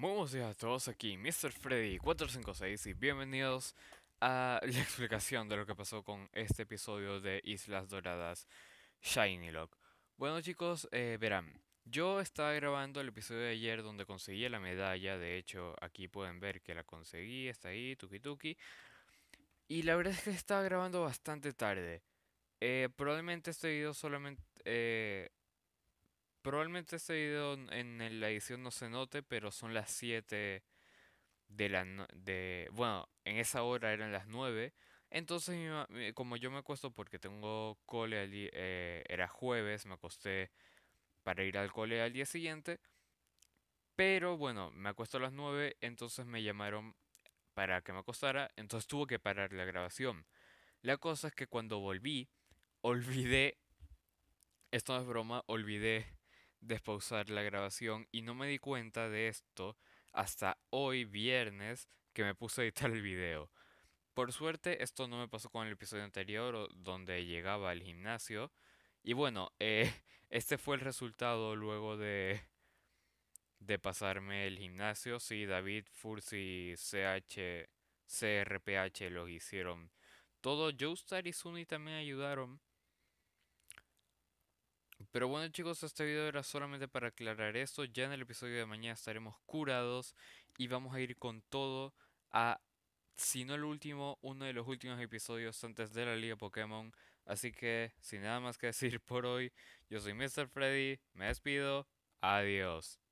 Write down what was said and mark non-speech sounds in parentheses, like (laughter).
Muy buenos días a todos, aquí Mr. Freddy456 y bienvenidos a la (laughs) explicación de lo que pasó con este episodio de Islas Doradas Shiny Lock. Bueno chicos, eh, verán, yo estaba grabando el episodio de ayer donde conseguí la medalla, de hecho aquí pueden ver que la conseguí, está ahí, tuki tuki. Y la verdad es que estaba grabando bastante tarde. Eh, probablemente este video solamente... Eh, Probablemente este video en la edición no se note, pero son las 7 de la... de, bueno, en esa hora eran las 9. Entonces, como yo me acuesto porque tengo cole, eh, era jueves, me acosté para ir al cole al día siguiente. Pero bueno, me acuesto a las 9, entonces me llamaron para que me acostara, entonces tuve que parar la grabación. La cosa es que cuando volví, olvidé, esto no es broma, olvidé despausar la grabación y no me di cuenta de esto hasta hoy viernes que me puse a editar el video. Por suerte esto no me pasó con el episodio anterior donde llegaba al gimnasio. Y bueno, eh, (laughs) este fue el resultado luego de, de pasarme el gimnasio. Sí, David, Fursi, CH, CRPH los hicieron todo. Joestar y Sunny también ayudaron. Pero bueno chicos, este video era solamente para aclarar esto, Ya en el episodio de mañana estaremos curados y vamos a ir con todo a, si no el último, uno de los últimos episodios antes de la Liga Pokémon. Así que, sin nada más que decir por hoy, yo soy Mr. Freddy, me despido, adiós.